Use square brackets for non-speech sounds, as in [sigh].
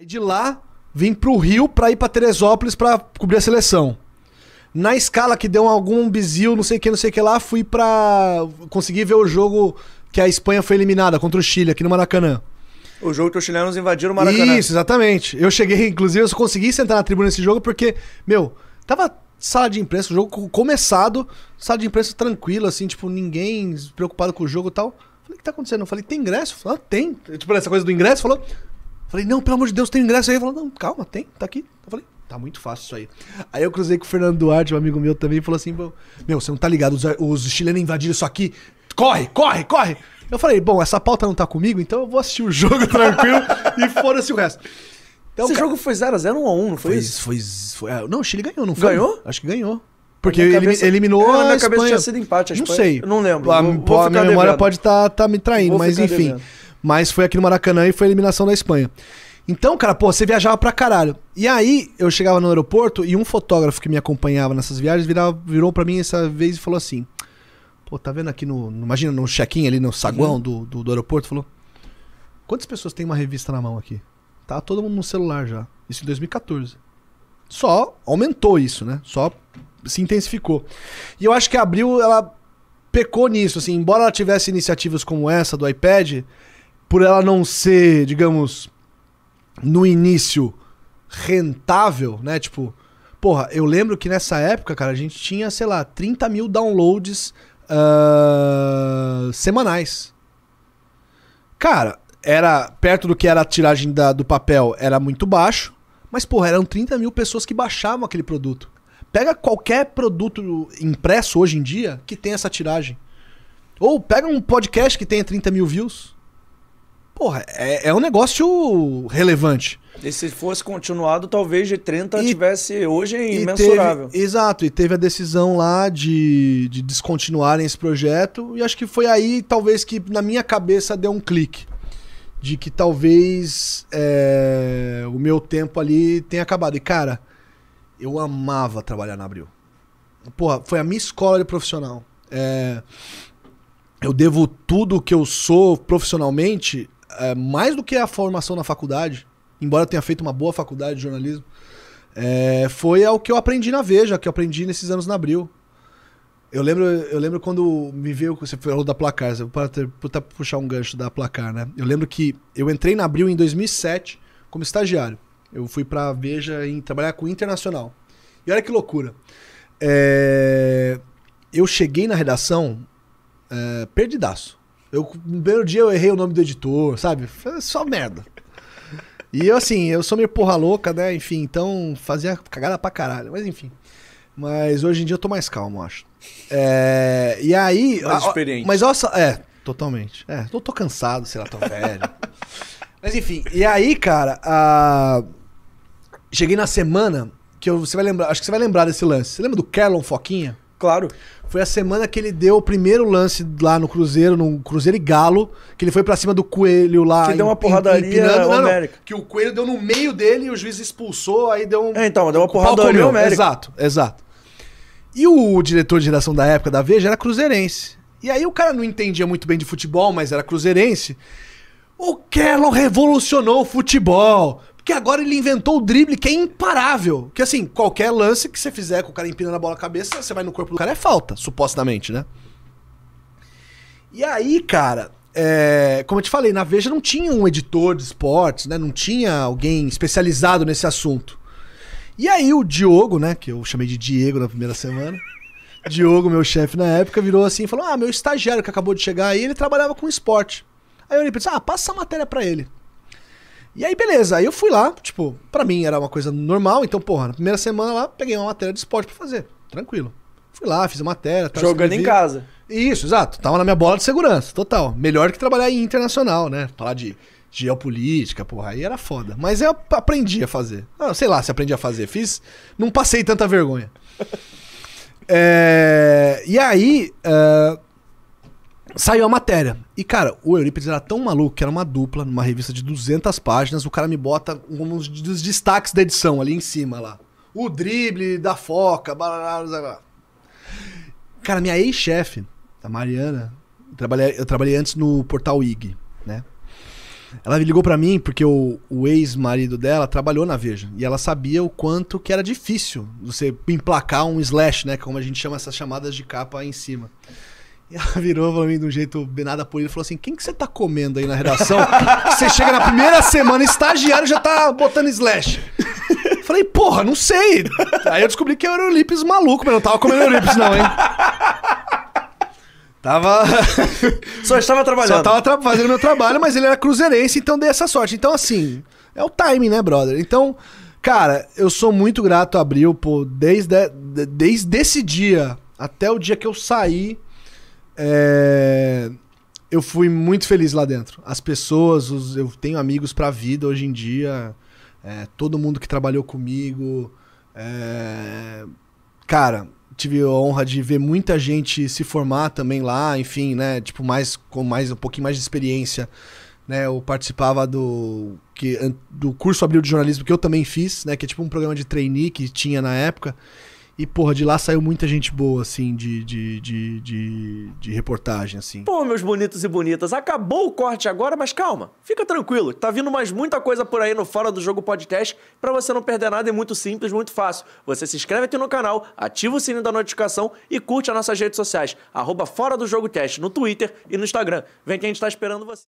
de lá, vim pro Rio pra ir pra Teresópolis pra cobrir a seleção. Na escala que deu algum bizil, não sei o que, não sei o que lá, fui pra. Consegui ver o jogo que a Espanha foi eliminada contra o Chile, aqui no Maracanã. O jogo que os chilenos invadiram o Maracanã. Isso, exatamente. Eu cheguei, inclusive, eu só consegui sentar na tribuna nesse jogo porque, meu, tava sala de imprensa, o jogo começado, sala de imprensa tranquila, assim, tipo, ninguém preocupado com o jogo e tal. Falei, o que tá acontecendo? Eu falei, tem ingresso? Falei, ah, tem. Tipo, essa coisa do ingresso, falou, Falei, não, pelo amor de Deus, tem ingresso aí. Ele falou, não, calma, tem, tá aqui. Eu falei, tá muito fácil isso aí. Aí eu cruzei com o Fernando Duarte, um amigo meu também, e falou assim, meu, você não tá ligado, os, os chilenos invadiram isso aqui. Corre, corre, corre. Eu falei, bom, essa pauta não tá comigo, então eu vou assistir o jogo [laughs] tranquilo e foda-se o resto. Então, Esse cara, jogo foi 0x0, 1x1, um não foi, foi isso? Foi, foi, é, não, o Chile ganhou, não foi? Ganhou? Acho que ganhou. Porque cabeça, eliminou ah, a minha Espanha. cabeça tinha sido empate acho que. Não sei. não lembro. A, vou, vou a minha memória pode estar tá, tá me traindo, vou mas enfim. Devendo. Mas foi aqui no Maracanã e foi a eliminação da Espanha. Então, cara, pô, você viajava pra caralho. E aí, eu chegava no aeroporto e um fotógrafo que me acompanhava nessas viagens virava, virou pra mim essa vez e falou assim: Pô, tá vendo aqui no. Imagina no check-in ali no saguão uhum. do, do, do aeroporto? Falou: Quantas pessoas tem uma revista na mão aqui? Tá todo mundo no celular já. Isso em 2014. Só aumentou isso, né? Só se intensificou. E eu acho que a Abril, ela pecou nisso, assim. Embora ela tivesse iniciativas como essa do iPad, por ela não ser, digamos, no início rentável, né? Tipo, porra, eu lembro que nessa época, cara, a gente tinha, sei lá, 30 mil downloads uh, semanais. Cara, era perto do que era a tiragem da, do papel, era muito baixo, mas, porra, eram 30 mil pessoas que baixavam aquele produto. Pega qualquer produto impresso hoje em dia que tem essa tiragem. Ou pega um podcast que tenha 30 mil views porra, é, é um negócio relevante. E se fosse continuado, talvez de 30 e, tivesse hoje é imensurável. Teve, exato, e teve a decisão lá de, de descontinuarem esse projeto, e acho que foi aí, talvez, que na minha cabeça deu um clique. De que talvez é, o meu tempo ali tenha acabado. E, cara, eu amava trabalhar na Abril. Porra, foi a minha escola de profissional. É, eu devo tudo que eu sou profissionalmente é, mais do que a formação na faculdade, embora eu tenha feito uma boa faculdade de jornalismo, é, foi o que eu aprendi na Veja, que eu aprendi nesses anos na Abril. Eu lembro, eu lembro quando me veio. Você falou da placar, para puxar um gancho da placar, né? Eu lembro que eu entrei na Abril em 2007 como estagiário. Eu fui para Veja em trabalhar com internacional. E olha que loucura. É, eu cheguei na redação é, perdidaço. Eu, no primeiro dia eu errei o nome do editor, sabe? Só merda. E eu, assim, eu sou meio porra louca, né? Enfim, então fazia cagada pra caralho. Mas enfim. Mas hoje em dia eu tô mais calmo, acho. É, e aí. Mais experiente. Mas nossa. É, totalmente. É, eu tô cansado, sei lá, tô velho. [laughs] mas enfim, e aí, cara, a, cheguei na semana que eu, você vai lembrar. Acho que você vai lembrar desse lance. Você lembra do Kerlon Foquinha? Claro. Foi a semana que ele deu o primeiro lance lá no Cruzeiro, no Cruzeiro e Galo, que ele foi para cima do Coelho lá. Que deu uma porradaria América. Que o Coelho deu no meio dele e o juiz expulsou, aí deu um. É, então, deu uma porradaria América. Exato, exato. E o diretor de geração da época da Veja era cruzeirense. E aí o cara não entendia muito bem de futebol, mas era cruzeirense. O Kerlon revolucionou o futebol. Porque agora ele inventou o drible que é imparável. Que assim, qualquer lance que você fizer com o cara empinando a bola na cabeça, você vai no corpo do cara, é falta, supostamente, né? E aí, cara, é, como eu te falei, na Veja não tinha um editor de esportes, né? Não tinha alguém especializado nesse assunto. E aí o Diogo, né? Que eu chamei de Diego na primeira semana. Diogo, meu chefe na época, virou assim e falou: Ah, meu estagiário que acabou de chegar aí, ele trabalhava com esporte. Aí eu olhei e pensei, ah, passa a matéria para ele. E aí, beleza. Aí eu fui lá, tipo, pra mim era uma coisa normal. Então, porra, na primeira semana lá, peguei uma matéria de esporte pra fazer. Tranquilo. Fui lá, fiz a matéria. Tal, Jogando escrevi. em casa. Isso, exato. Tava na minha bola de segurança, total. Melhor que trabalhar em internacional, né? Falar de geopolítica, porra, aí era foda. Mas eu aprendi a fazer. Ah, sei lá se aprendi a fazer. Fiz, não passei tanta vergonha. [laughs] é, e aí, uh, saiu a matéria. E, cara, o Eurípides era tão maluco que era uma dupla, numa revista de 200 páginas, o cara me bota um dos destaques da edição ali em cima, lá. O drible da foca, blá, Cara, minha ex-chefe, a Mariana, eu trabalhei, eu trabalhei antes no portal IG, né? Ela ligou para mim porque o, o ex-marido dela trabalhou na Veja e ela sabia o quanto que era difícil você emplacar um slash, né? Como a gente chama essas chamadas de capa em cima. E ela virou pra mim de um jeito nada polido e falou assim: quem que você tá comendo aí na redação? [laughs] você chega na primeira semana, estagiário já tá botando slash. [laughs] Falei, porra, não sei. Aí eu descobri que eu era o Lips maluco, mas eu não tava comendo Lips, não, hein? Tava. [laughs] Só estava trabalhando. Só tava tra fazendo meu trabalho, mas ele era cruzeirense, então dei essa sorte. Então, assim, é o timing, né, brother? Então, cara, eu sou muito grato a Abril, pô, desde, desde esse dia até o dia que eu saí é... Eu fui muito feliz lá dentro. As pessoas, os... eu tenho amigos pra vida hoje em dia. É... Todo mundo que trabalhou comigo. É... Cara, tive a honra de ver muita gente se formar também lá, enfim, né? Tipo, mais com mais um pouquinho mais de experiência. Né, eu participava do, que, do curso Abril de Jornalismo que eu também fiz, né? Que é tipo um programa de trainee que tinha na época. E, porra, de lá saiu muita gente boa, assim, de, de, de, de, de reportagem, assim. Pô, meus bonitos e bonitas, acabou o corte agora, mas calma, fica tranquilo. Tá vindo mais muita coisa por aí no Fora do Jogo Podcast para você não perder nada. É muito simples, muito fácil. Você se inscreve aqui no canal, ativa o sininho da notificação e curte as nossas redes sociais. Arroba Fora do Jogo Cast no Twitter e no Instagram. Vem que a gente tá esperando você.